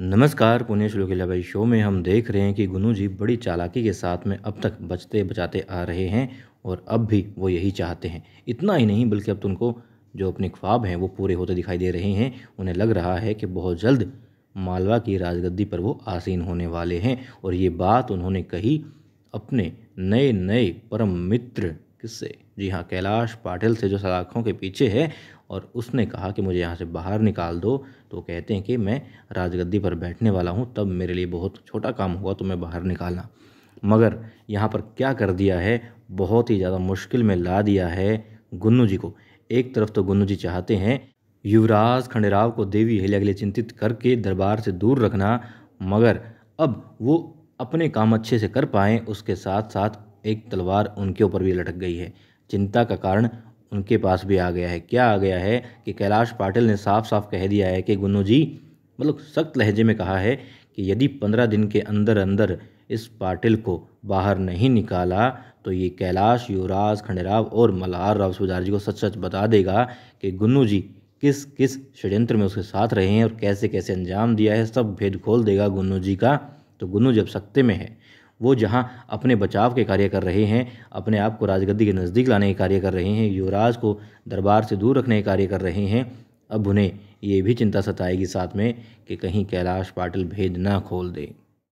नमस्कार पुण्य श्लोकिला भाई शो में हम देख रहे हैं कि गुनू जी बड़ी चालाकी के साथ में अब तक बचते बचाते आ रहे हैं और अब भी वो यही चाहते हैं इतना ही नहीं बल्कि अब तो उनको जो अपने ख्वाब हैं वो पूरे होते दिखाई दे रहे हैं उन्हें लग रहा है कि बहुत जल्द मालवा की राजगद्दी पर वो आसीन होने वाले हैं और ये बात उन्होंने कही अपने नए नए परम मित्र किससे जी हाँ कैलाश पाटिल से जो सलाखों के पीछे है और उसने कहा कि मुझे यहाँ से बाहर निकाल दो तो कहते हैं कि मैं राजगद्दी पर बैठने वाला हूँ तब मेरे लिए बहुत छोटा काम हुआ तो मैं बाहर निकालना मगर यहाँ पर क्या कर दिया है बहुत ही ज़्यादा मुश्किल में ला दिया है गुन्नू जी को एक तरफ तो गुन्नू जी चाहते हैं युवराज खंडेराव को देवी हिल्या के लिए चिंतित करके दरबार से दूर रखना मगर अब वो अपने काम अच्छे से कर पाएँ उसके साथ साथ एक तलवार उनके ऊपर भी लटक गई है चिंता का कारण उनके पास भी आ गया है क्या आ गया है कि कैलाश पाटिल ने साफ साफ कह दिया है कि गुन्नू जी मतलब सख्त लहजे में कहा है कि यदि पंद्रह दिन के अंदर अंदर इस पाटिल को बाहर नहीं निकाला तो ये कैलाश युवराज खंडेराव और मल्हार राव सुजार जी को सच सच बता देगा कि गुन्नू जी किस किस षड्यंत्र में उसके साथ रहे हैं और कैसे कैसे अंजाम दिया है सब भेद खोल देगा गुन्नू जी का तो गुन्नू जब सत्ते में है वो जहाँ अपने बचाव के कार्य कर रहे हैं अपने आप को राजगद्दी के नज़दीक लाने के कार्य कर रहे हैं युवराज को दरबार से दूर रखने के कार्य कर रहे हैं अब उन्हें ये भी चिंता सताएगी साथ में कि कहीं कैलाश पाटिल भेद ना खोल दे